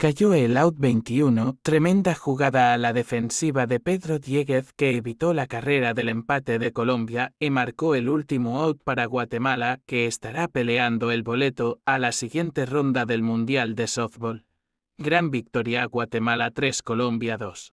Cayó el out 21, tremenda jugada a la defensiva de Pedro Dieguez que evitó la carrera del empate de Colombia y marcó el último out para Guatemala que estará peleando el boleto a la siguiente ronda del Mundial de Softball. Gran victoria Guatemala 3 Colombia 2.